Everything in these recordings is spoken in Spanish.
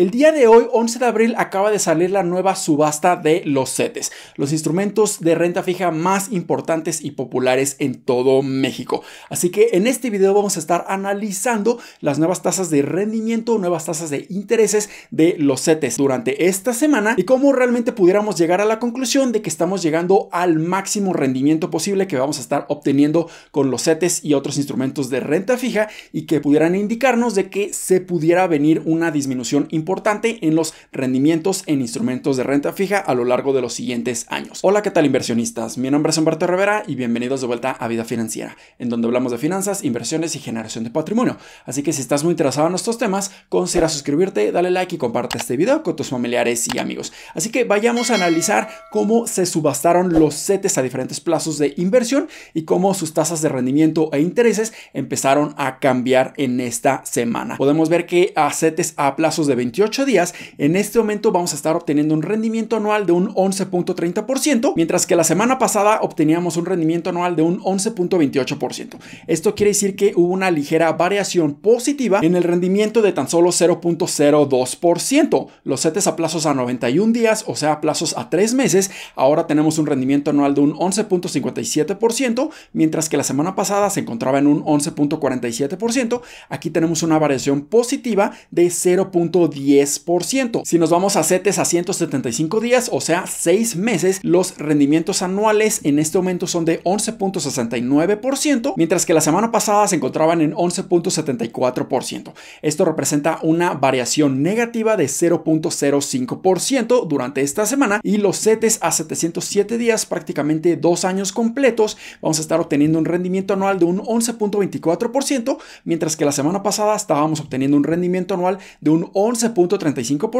El día de hoy, 11 de abril, acaba de salir la nueva subasta de los CETES, los instrumentos de renta fija más importantes y populares en todo México. Así que en este video vamos a estar analizando las nuevas tasas de rendimiento, nuevas tasas de intereses de los CETES durante esta semana y cómo realmente pudiéramos llegar a la conclusión de que estamos llegando al máximo rendimiento posible que vamos a estar obteniendo con los CETES y otros instrumentos de renta fija y que pudieran indicarnos de que se pudiera venir una disminución importante importante en los rendimientos en instrumentos de renta fija a lo largo de los siguientes años. Hola, ¿qué tal inversionistas? Mi nombre es Humberto Rivera y bienvenidos de vuelta a Vida Financiera, en donde hablamos de finanzas, inversiones y generación de patrimonio. Así que si estás muy interesado en estos temas, considera suscribirte, dale like y comparte este video con tus familiares y amigos. Así que vayamos a analizar cómo se subastaron los CETES a diferentes plazos de inversión y cómo sus tasas de rendimiento e intereses empezaron a cambiar en esta semana. Podemos ver que a CETES a plazos de 21 días, en este momento vamos a estar obteniendo un rendimiento anual de un 11.30%, mientras que la semana pasada obteníamos un rendimiento anual de un 11.28%. Esto quiere decir que hubo una ligera variación positiva en el rendimiento de tan solo 0.02%. Los CETES a plazos a 91 días, o sea, plazos a 3 meses, ahora tenemos un rendimiento anual de un 11.57%, mientras que la semana pasada se encontraba en un 11.47%. Aquí tenemos una variación positiva de 0.10%. 10%. Si nos vamos a CETES a 175 días, o sea, 6 meses, los rendimientos anuales en este momento son de 11.69%, mientras que la semana pasada se encontraban en 11.74%. Esto representa una variación negativa de 0.05% durante esta semana y los CETES a 707 días, prácticamente dos años completos, vamos a estar obteniendo un rendimiento anual de un 11.24%, mientras que la semana pasada estábamos obteniendo un rendimiento anual de un 11 punto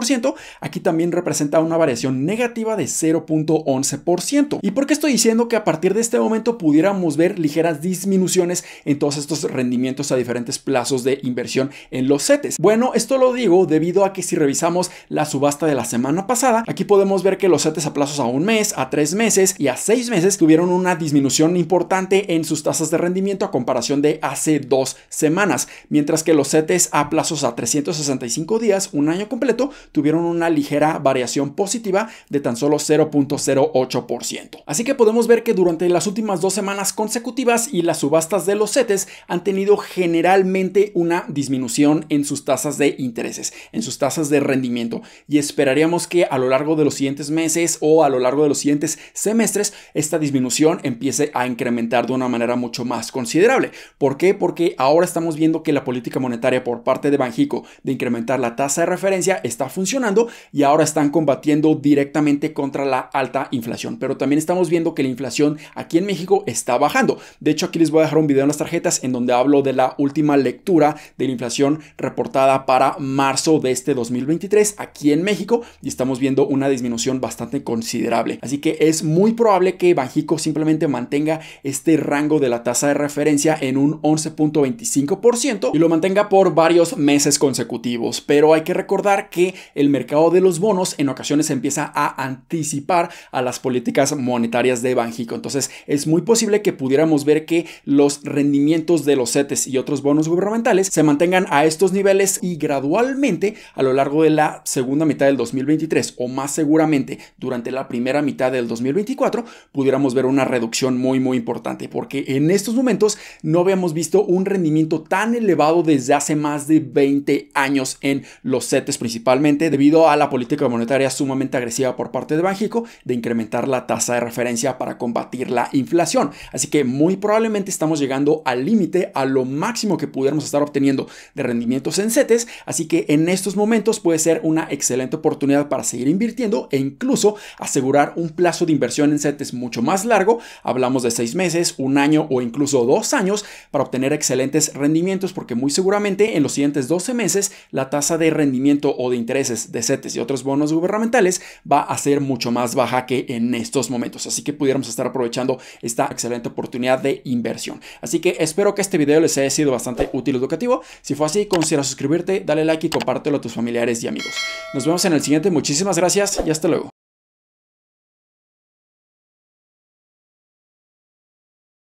ciento aquí también representa una variación negativa de 0.11%. ¿Y por qué estoy diciendo que a partir de este momento pudiéramos ver ligeras disminuciones en todos estos rendimientos a diferentes plazos de inversión en los CETES? Bueno, esto lo digo debido a que si revisamos la subasta de la semana pasada, aquí podemos ver que los CETES a plazos a un mes, a tres meses y a seis meses tuvieron una disminución importante en sus tasas de rendimiento a comparación de hace dos semanas, mientras que los CETES a plazos a 365 días, un año completo tuvieron una ligera variación positiva de tan solo 0.08%. Así que podemos ver que durante las últimas dos semanas consecutivas y las subastas de los CETES han tenido generalmente una disminución en sus tasas de intereses, en sus tasas de rendimiento y esperaríamos que a lo largo de los siguientes meses o a lo largo de los siguientes semestres esta disminución empiece a incrementar de una manera mucho más considerable. ¿Por qué? Porque ahora estamos viendo que la política monetaria por parte de Banjico de incrementar la tasa de referencia está funcionando y ahora están combatiendo directamente contra la alta inflación. Pero también estamos viendo que la inflación aquí en México está bajando. De hecho, aquí les voy a dejar un video en las tarjetas en donde hablo de la última lectura de la inflación reportada para marzo de este 2023 aquí en México y estamos viendo una disminución bastante considerable. Así que es muy probable que Banjico simplemente mantenga este rango de la tasa de referencia en un 11.25% y lo mantenga por varios meses consecutivos. Pero hay que recordar que el mercado de los bonos en ocasiones empieza a anticipar a las políticas monetarias de Banjico. Entonces es muy posible que pudiéramos ver que los rendimientos de los CETES y otros bonos gubernamentales se mantengan a estos niveles y gradualmente a lo largo de la segunda mitad del 2023 o más seguramente durante la primera mitad del 2024 pudiéramos ver una reducción muy muy importante porque en estos momentos no habíamos visto un rendimiento tan elevado desde hace más de 20 años en los CETES principalmente debido a la política monetaria sumamente agresiva por parte de Banxico de incrementar la tasa de referencia para combatir la inflación. Así que muy probablemente estamos llegando al límite, a lo máximo que pudiéramos estar obteniendo de rendimientos en CETES, así que en estos momentos puede ser una excelente oportunidad para seguir invirtiendo e incluso asegurar un plazo de inversión en CETES mucho más largo, hablamos de seis meses, un año o incluso dos años para obtener excelentes rendimientos porque muy seguramente en los siguientes 12 meses la tasa de rendimiento o de intereses de CETES y otros bonos gubernamentales va a ser mucho más baja que en estos momentos. Así que pudiéramos estar aprovechando esta excelente oportunidad de inversión. Así que espero que este video les haya sido bastante útil y educativo. Si fue así, considera suscribirte, dale like y compártelo a tus familiares y amigos. Nos vemos en el siguiente. Muchísimas gracias y hasta luego.